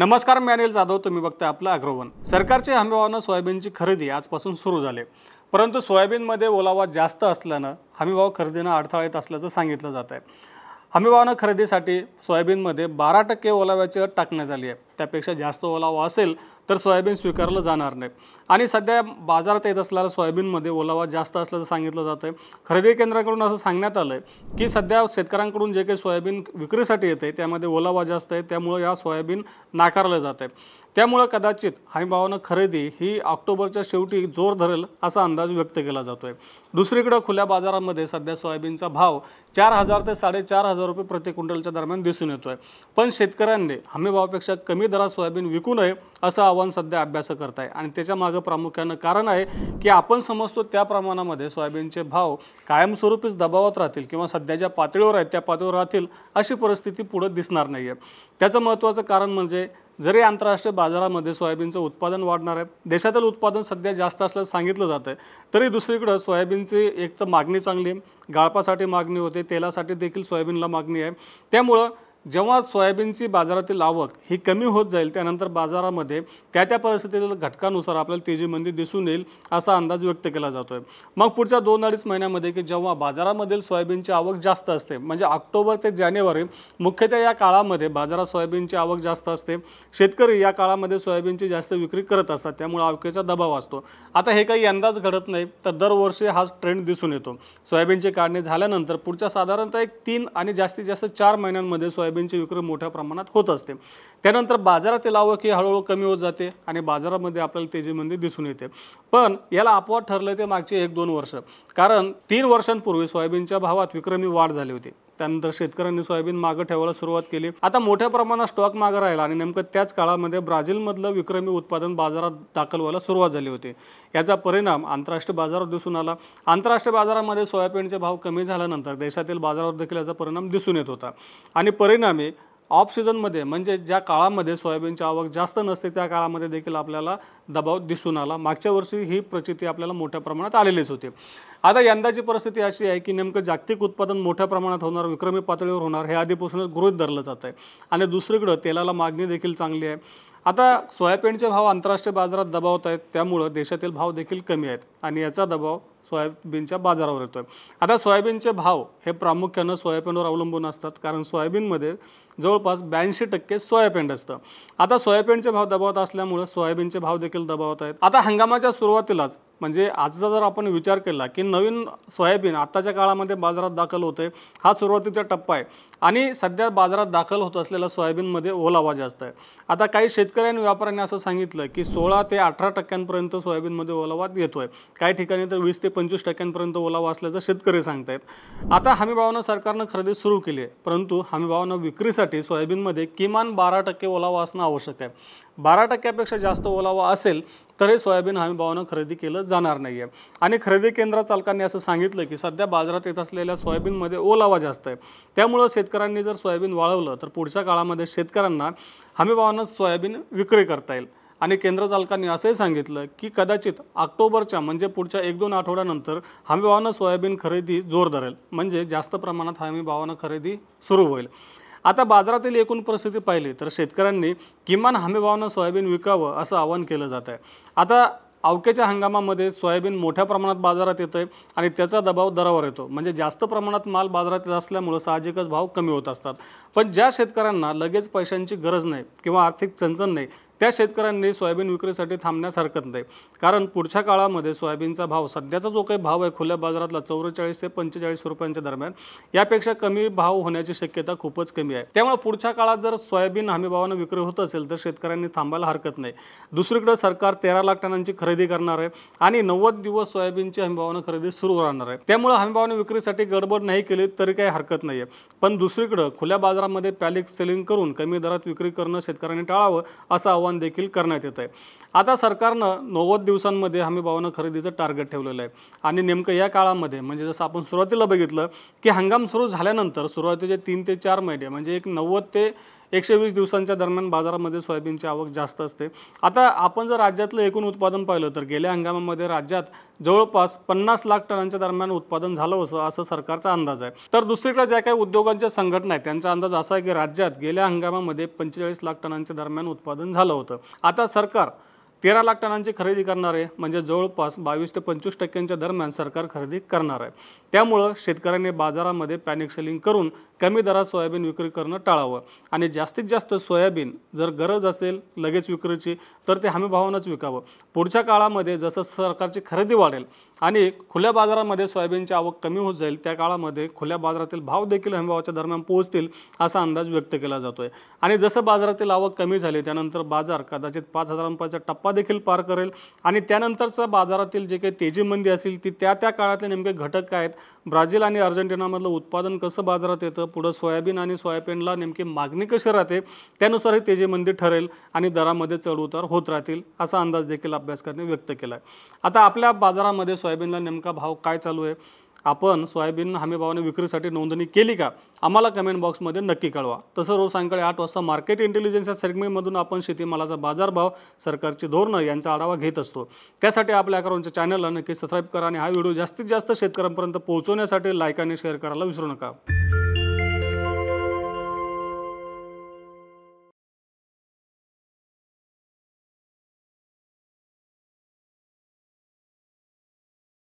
नमस्कार मी अनिल जाधव तुम्ही बघते आपलं अग्रवन सरकारचे हमीभावानं सोयाबीनची खरेदी आजपासून सुरू झाली परंतु सोयाबीनमध्ये ओलावा जास्त असल्यानं हमीभाव खरेदीनं अडथळा येत असल्याचं सांगितलं जात आहे हमीभावानं खरेदीसाठी सोयाबीनमध्ये बारा टक्के ओलाव्याची अट टाकण्यात आली आहे त्यापेक्षा जास्त ओलावा असेल तर सोयाबीन स्वीकारलं जाणार नाही आणि सध्या बाजारात येत असलेला सोयाबीनमध्ये ओलावा जास्त असल्याचं सांगितलं जातं आहे खरेदी केंद्राकडून असं सांगण्यात आलं आहे की सध्या शेतकऱ्यांकडून जे काही सोयाबीन विक्रीसाठी येते त्यामध्ये ओलावा जास्त आहे त्यामुळं या सोयाबीन नाकारलं जात आहे त्यामुळं कदाचित हमीभावानं खरेदी ही ऑक्टोबरच्या शेवटी जोर धरेल असा अंदाज व्यक्त केला जातो आहे दुसरीकडं खुल्या बाजारामध्ये सध्या सोयाबीनचा भाव चार हजार ते साडेचार हजार रुपये प्रति क्विंटलच्या दरम्यान दिसून येतो आहे पण शेतकऱ्यांनी हमीभावापेक्षा कमी दरात सोयाबीन विकू नये असं आव्हान सध्या अभ्यास करत आहे आणि त्याच्या मागं प्रामुख्यानं कारण आहे की आपण समजतो त्या प्रमाणामध्ये सोयाबीनचे भाव कायमस्वरूपीच दबावात राहतील किंवा सध्या ज्या पातळीवर आहेत त्या पातळीवर राहतील अशी परिस्थिती पुढे दिसणार नाही आहे त्याचं महत्त्वाचं कारण म्हणजे जरी आंतरराष्ट्रीय बाजारामध्ये सोयाबीनचं उत्पादन वाढणार आहे देशातील उत्पादन सध्या जास्त असल्याचं सांगितलं जातं आहे तरी दुसरीकडं सोयाबीनची एक तर मागणी चांगली आहे गाळपासाठी मागणी होते तेलासाठी देखील सोयाबीनला मागणी आहे त्यामुळं जेव्हा सोयाबीनची बाजारातील आवक ही कमी होत जाईल त्यानंतर बाजारामध्ये त्या त्या परिस्थितीतील घटकानुसार आपल्याला तेजीमंदी दिसून येईल असा अंदाज व्यक्त केला जातो आहे मग पुढच्या दोन अडीच महिन्यामध्ये की जेव्हा बाजारामधील सोयाबीनची आवक जास्त असते म्हणजे ऑक्टोबर ते जानेवारी मुख्यतः या काळामध्ये बाजारात सोयाबीनची आवक जास्त असते शेतकरी या काळामध्ये सोयाबीनची जास्त विक्री करत असतात त्यामुळे आवकेचा दबाव असतो आता हे काही अंदाज घडत नाही तर दरवर्षी हाच ट्रेंड दिसून येतो सोयाबीनची काढणी झाल्यानंतर पुढच्या साधारणतः एक तीन आणि जास्तीत जास्त चार महिन्यांमध्ये सोयाबीन सोयाबीनचे विक्रम मोठ्या प्रमाणात होत असते त्यानंतर बाजारात लावक ही हळूहळू कमी होत जाते आणि बाजारामध्ये आपल्याला तेजीमध्ये दिसून येते पण याला अपवाद ठरलं ते मागचे एक दोन वर्ष कारण तीन वर्षांपूर्वी सोयाबीनच्या भावात विक्रमी वाढ झाली होती त्यानंतर शेतकऱ्यांनी सोयाबीन मागं ठेवायला सुरुवात केली आता मोठ्या प्रमाणात स्टॉक मागं राहिला आणि नेमकं त्याच काळामध्ये ब्राझीलमधलं विक्रमी उत्पादन बाजारात दाखल व्हायला सुरुवात झाली होती याचा परिणाम आंतरराष्ट्रीय बाजारावर दिसून आला आंतरराष्ट्रीय बाजारामध्ये सोयाबीनचे भाव कमी झाल्यानंतर देशातील बाजारावर देखील याचा परिणाम दिसून येत होता आणि परिणामी ऑफ सीझनमध्ये म्हणजे ज्या काळामध्ये सोयाबीनची आवक जास्त नसते त्या काळामध्ये देखील आपल्याला दबाव दिसून आला मागच्या वर्षी ही प्रचिती आपल्याला मोठ्या प्रमाणात आलेलीच होती आता यंदाची परिस्थिती अशी आहे की नेमकं जागतिक उत्पादन मोठ्या प्रमाणात होणार विक्रमी पातळीवर होणार हे आधीपासूनच गृहित धरलं जात आहे आणि दुसरीकडं तेलाला मागणी देखील चांगली आहे आता सोयाबीनचे भाव आंतरराष्ट्रीय बाजारात दबावत आहेत त्यामुळं देशातील भाव देखील कमी आहेत आणि याचा दबाव सोयाबीनच्या बाजारावर येतो आहे आता सोयाबीनचे भाव हे प्रामुख्यानं सोयाबीनवर अवलंबून असतात कारण सोयाबीनमध्ये जवळपास ब्याऐंशी टक्के सोयाबीन असतं आता सोयाबीनचे भाव दबावत असल्यामुळं सोयाबीनचे भाव देखील दबावत आहेत आता हंगामाच्या सुरुवातीलाच म्हणजे आजचा जर आपण विचार केला की नवीन सोयाबीन आत्ताच्या काळामध्ये बाजारात दाखल होते हा सुरुवातीचा टप्पा आहे आणि सध्या बाजारात दाखल होत असलेल्या सोयाबीनमध्ये ओलावा जास्त आहे आता काही शेतकरी शेतकऱ्यांनी व्यापाऱ्यांनी असं सांगितलं की सोळा ते अठरा टक्क्यांपर्यंत सोयाबीनमध्ये ओलावा येतोय काही ठिकाणी तर वीस ते पंचवीस टक्क्यांपर्यंत ओलावा असल्याचं शेतकरी सांगतायत आता हमीभावानं सरकारनं खरेदी सुरू केली आहे परंतु हमीभावानं विक्रीसाठी सोयाबीनमध्ये किमान बारा टक्के ओलावा असणं आवश्यक आहे बारा टक्क्यापेक्षा जास्त ओलावा असेल तरी सोयाबीन हमी भावानं खरेदी केलं जाणार नाही आहे आणि खरेदी केंद्र चालकांनी असं सांगितलं की सध्या बाजारात येत असलेल्या सोयाबीनमध्ये ओलावा जास्त आहे त्यामुळं शेतकऱ्यांनी जर सोयाबीन वाळवलं तर पुढच्या काळामध्ये शेतकऱ्यांना हमीभावानं सोयाबीन विक्री करता येईल आणि केंद्र चालकांनी असंही सांगितलं की कदाचित ऑक्टोबरच्या म्हणजे पुढच्या एक दोन आठवड्यानंतर हमीभावानं सोयाबीन खरेदी जोर धरेल म्हणजे जास्त प्रमाणात हमीभावानं खरेदी सुरू होईल आता बाजारातील एकूण परिस्थिती पाहिली तर शेतकऱ्यांनी किमान हमीभावानं सोयाबीन विकावं असं आवाहन केलं जात आहे आता अवक्याच्या हंगामामध्ये सोयाबीन मोठ्या प्रमाणात बाजारात येतं आहे आणि त्याचा दबाव दरावर येतो म्हणजे जास्त प्रमाणात माल बाजारात येत असल्यामुळं साहजिकच भाव कमी होत असतात पण ज्या शेतकऱ्यांना लगेच पैशांची गरज नाही किंवा आर्थिक चणचण नाही त्या शेतकऱ्यांनी सोयाबीन विक्रीसाठी थांबण्यास हरकत नाही कारण पुढच्या काळामध्ये सोयाबीनचा भाव सध्याचा जो काही भाव आहे खुल्या बाजारातला चौवेचाळीस ते पंचेचाळीस रुपयांच्या दरम्यान यापेक्षा कमी भाव होण्याची शक्यता खूपच कमी आहे त्यामुळे पुढच्या काळात जर सोयाबीन हमीभावानं विक्री होत असेल तर शेतकऱ्यांनी थांबायला हरकत नाही दुसरीकडे सरकार तेरा लाख टनांची खरेदी करणार आहे आणि नव्वद दिवस सोयाबीनची हमीभावानं खरेदी सुरू राहणार आहे त्यामुळे हमीभावानं विक्रीसाठी गडबड नाही केली तरी काही हरकत नाही आहे पण दुसरीकडं खुल्या बाजारामध्ये पॅलिक सेलिंग करून कमी दरात विक्री करणं शेतकऱ्यांनी टाळावं असं आव्हान आवाहन देखील करण्यात येत आहे आता सरकारनं नव्वद दिवसांमध्ये हमी भावानं खरेदीचं टार्गेट ठेवलेलं आहे आणि नेमकं या काळामध्ये म्हणजे जसं आपण सुरुवातीला बघितलं की हंगाम सुरू झाल्यानंतर सुरुवातीचे तीन ते चार महिने म्हणजे एक नव्वद ते एकशे वीस दिवसांच्या दरम्यान बाजारामध्ये सोयाबीनची आवक जास्त असते आता आपण जर राज्यातलं एकूण उत्पादन पाहिलं तर गेल्या हंगामामध्ये राज्यात जवळपास पन्नास लाख टनांच्या दरम्यान उत्पादन झालं होतं असं सरकारचा अंदाज आहे तर दुसरीकडे ज्या काही उद्योगांच्या संघटना आहेत त्यांचा अंदाज असा आहे की राज्यात गेल्या हंगामामध्ये पंचेचाळीस लाख टनांच्या दरम्यान उत्पादन झालं होतं आता सरकार तेरा लाख टनांची खरेदी करणार आहे म्हणजे जवळपास बावीस ते पंचवीस टक्क्यांच्या दरम्यान सरकार खरेदी करणार आहे त्यामुळं शेतकऱ्यांनी बाजारामध्ये पॅनिक सेलिंग करून कमी दरात सोयाबीन विक्री करणं टाळावं आणि जास्तीत जास्त सोयाबीन जर गरज असेल लगेच विक्रीची तर ते हमीभावानंच विकावं पुढच्या काळामध्ये जसं सरकारची खरेदी वाढेल आणि खुल्या बाजारामध्ये सोयाबीनची आवक कमी होत जाईल त्या काळामध्ये खुल्या बाजारातील भाव देखील हमीभावाच्या दरम्यान पोहोचतील असा अंदाज व्यक्त केला जातो आहे आणि जसं बाजारातील आवक कमी झाली त्यानंतर बाजार कदाचित पाच हजार रुपयाचा टप्पा टप्पा देखील पार करेल आणि त्यानंतरचा बाजारातील जे काही तेजीमंदी असेल ती त्या त्या काळातले नेमके घटक काय आहेत ब्राझील आणि अर्जेंटिनामधलं उत्पादन कसं बाजारात येतं पुढं सोयाबीन आणि सोयाबीनला नेमकी मागणी कशी राहते त्यानुसार ही तेजीमंदी ठरेल आणि दरामध्ये चढउतार होत राहतील असा अंदाज देखील अभ्यासकांनी व्यक्त केला आहे आता आपल्या बाजारामध्ये सोयाबीनला नेमका भाव काय चालू आहे आपण सोयाबीन हमीभावाने विक्रीसाठी नोंदणी केली का आम्हाला कमेंट बॉक्समध्ये नक्की कळवा तसं रोज सायंकाळी आठ वाजता मार्केट इंटेलिजन्स या सेगमेंटमधून आपण शेतीमालाचा बाजारभाव सरकारची धोरणं यांचा आढावा घेत असतो त्यासाठी आपल्या अकाउंटच्या चॅनलला नक्की सबस्क्राईब करा आणि हा व्हिडिओ जास्तीत जास्त शेतकऱ्यांपर्यंत पोहोचवण्यासाठी लाईक आणि शेअर करायला विसरू नका